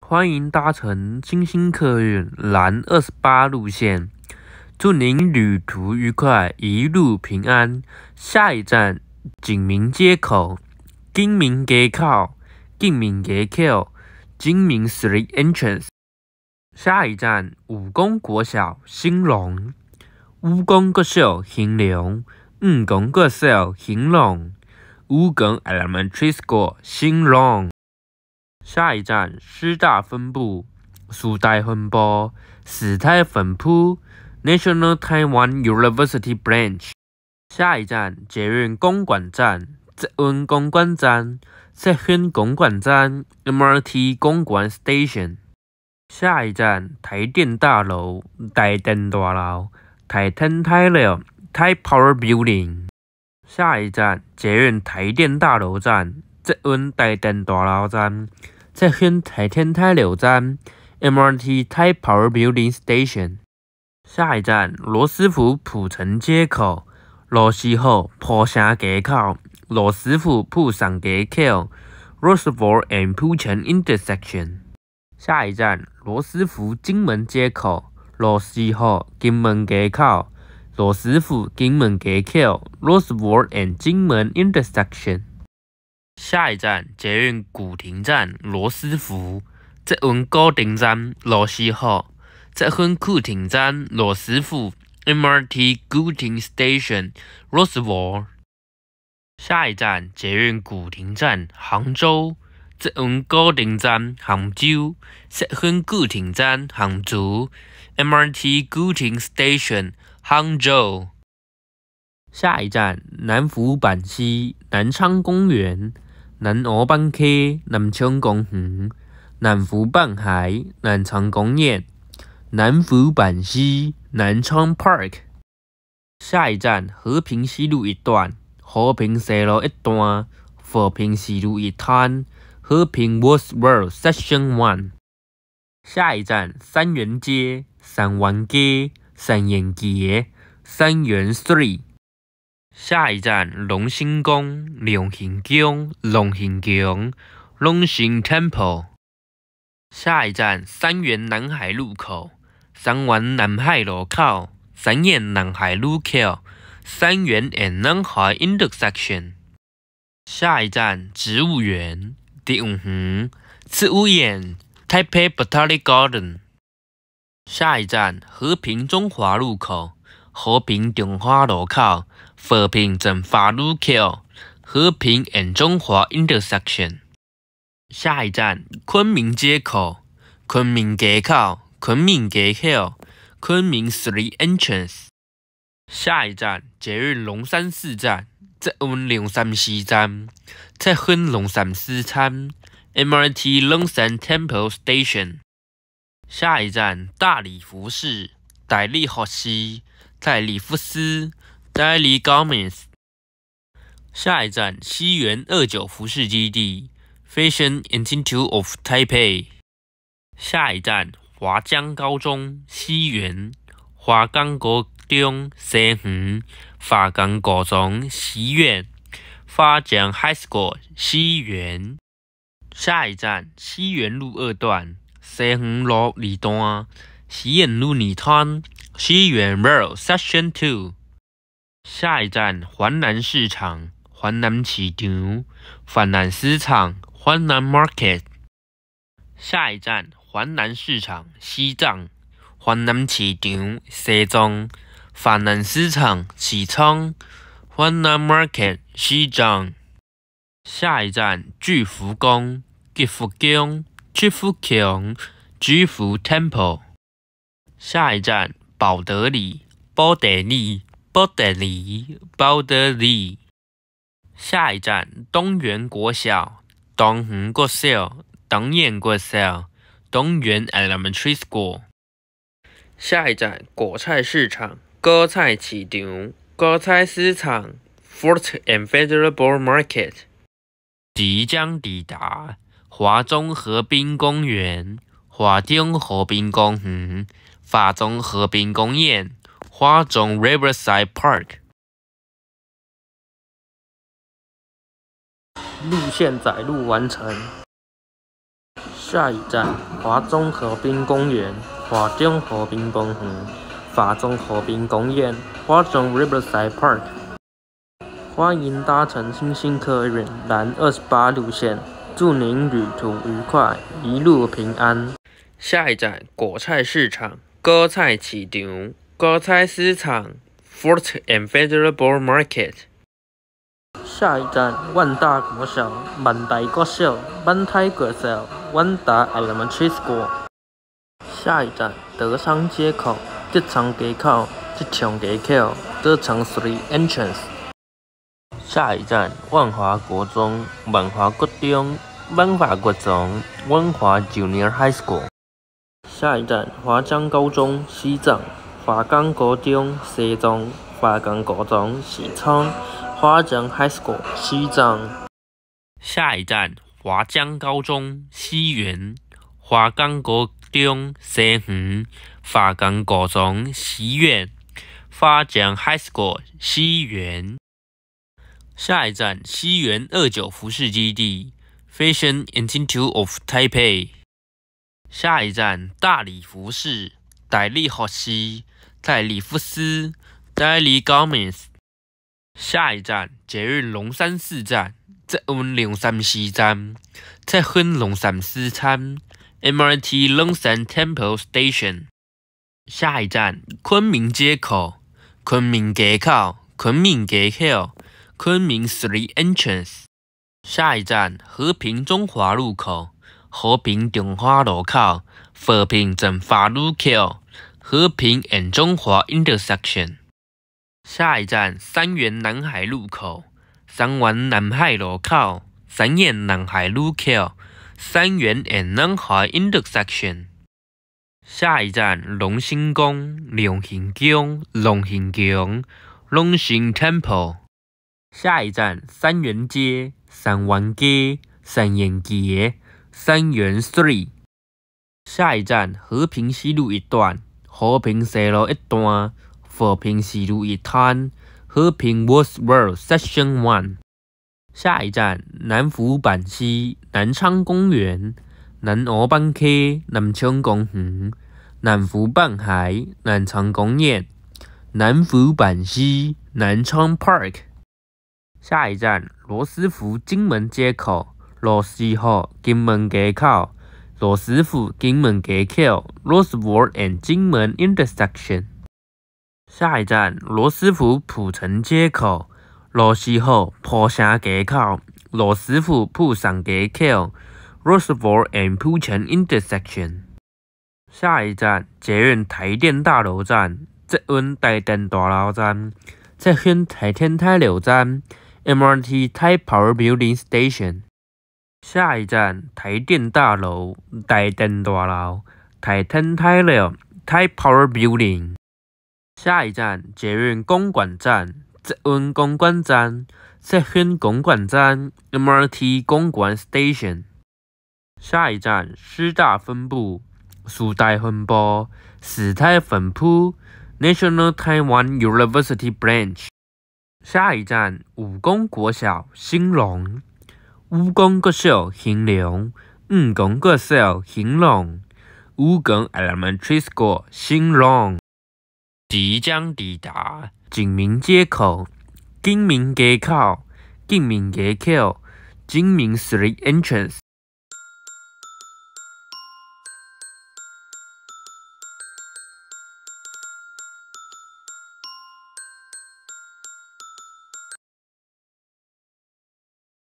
欢迎搭乘金新客运南二十八路线，祝您旅途愉快，一路平安。下一站，景明街口，金明街口，金明街口，金明 t h r e e Entrance。下一站，武功国小兴隆，武功国小兴隆，武功国小兴隆，武功 Elementary School 兴隆。下一站师大分部，师大分部，师大分部，National Taiwan University Branch。下一站捷运公馆站，捷运公馆站，捷运公馆站，MRT 公馆 Station。下一站台电大楼，台电大楼，台通大楼，台 Power Building。下一站捷运台电大楼站，捷运台电大楼站。捷运台天台六站 （MRT t a p e Power Building Station） 下一站罗斯福浦城街口（罗斯福浦城街口，Roosevelt 罗斯福浦街口 and 埔城 Intersection） 下一站罗斯福金门街口（罗斯福金门街口，罗斯福金门街口，Roosevelt and 金门 Intersection）。下一站捷运古亭站罗斯福，捷运古亭站罗斯福，捷运古亭站罗斯福 MRT 古亭 Station 罗斯福。下一站捷运古亭站杭州，捷运古亭站杭州，捷运古亭站杭州 MRT 古亭 Station 杭州。下一站南湖板溪南昌公园。南湖板块南昌公园、南湖板块南昌公园、南湖板西南昌 Park。下一站和平西路一段、和平西路一段、和平西路一滩，和平 World World Section One。下一站三元街、三元街、三元街、三元 Three。下一站龙兴宫龙行宫龙兴宫龙兴 Temple。下一站三元南海路口三元南海路口三元南海路口三元 and 南海 i n s e c t i o n 下一站植物园第五园、植物园 t a p e i Botanic Garden。下一站和平中华路口。和平中华路口，和平中法路口，和平 and 中华 Intersection。下一站，昆明街口，昆明街口，昆明街口，昆明 Three Entrance。下一站，捷运龙山寺站，捷运龙山四站，捷运龙山四站，MRT 龙山 Temple Station。下一站，大理服饰，大理服饰。在里夫斯 （Daily Gomez）。下一站，西园二九服饰基地 （Fashion Institute of Taipei）。下一站，华江高中西园（华江高中西园，华江高中西园，华江 High School 西园）。下一站，西园路二段（西园路二段，西园路二段）。西园 Road Section Two，下一站环南市场。环南市场，环南市场，环南 Market。下一站环南市场西藏。环南市场西藏，环南市场，西昌，环南 Market 西藏。下一站巨福宫。巨福宫，巨福强，巨福 Temple。下一站。保德里，保德利、保德利、保德利。下一站东原国小，东原国小，东原国小，东原 Elementary School。下一站果菜市场，国菜市场，国菜市场 Fort and f e d e r b a l l Market。即将抵达华中河滨公园，华中河滨公园。华中河滨公园，华中 Riverside Park。路线载入完成。下一站，华中河滨公园，华中河滨公园，华中河滨公园，华中 Riverside Park。欢迎搭乘新兴客运南二十八路线，祝您旅途愉快，一路平安。下一站，果菜市场。高菜市场，高菜市场，Fort and Federal b e Market。下一站，万达国小，万达国小，万达国小，万达 Elementary School。下一站，德昌街口，德昌街口，德昌街口，德昌 Three Entrance。下一站，万华国中，万华国中，万华国中，万华 Junior High School。下一站，华江高中西藏，华江高中西藏，华江高中西厂，华江 High School 西藏。下一站，华江高中西园，华江高中西园，华江高中西园，华江 High School 西园。下一站，西园二九服饰基地，Fashion Institute of Taipei。下一站，大理服饰。大理学习。大理服饰。大理 garments。下一站，捷运龙山寺站。捷运龙山西站。捷运龙山寺站。MRT 龙山 Temple Station。下一站，昆明街口。昆明街口。昆明街口。昆明 Three Entrance。下一站，和平中华路口。和平中华路口，和平中华路口，和平 and 中华 Intersection。下一站，三元南海路口，三元南海路口，三元南海路口，三元南海 Intersection。下一站，龙兴宫，龙兴宫，龙兴宫，龙兴 Temple。下一站，三元街，三元街，三元街。三元 Three，下一站和平西路一段，和平西路一段，和平西路一滩，和平 West Road Section One。下一站南湖板溪南昌公园，南湖板溪南昌公园，南湖板海南昌公园，南湖板溪南昌 Park。下一站罗斯福金门街口。罗斯福金门街口，罗斯福金门街口 r o s e v e l t and j i Intersection。下一站，罗斯福埔城街口，罗斯福埔城街口 r o s e v e l t and p u Intersection。下一站，捷运台电大楼站，捷运台电大楼站，捷运台电大楼站，MRT Taipower Building Station。下一站台电大楼，台电大楼台灯 i t u 大 Power Building。下一站捷运公馆站，捷运公馆站，捷运公馆站，MRT 公馆 Station。下一站师大分部，师大分部，师大分部，National Taiwan University Branch。下一站武功国小新隆。五公个首新浪，五公个首新浪，五公 Elementary School 新浪即将抵达景明街口，景明街口，景明街口，景明 Street Entrance。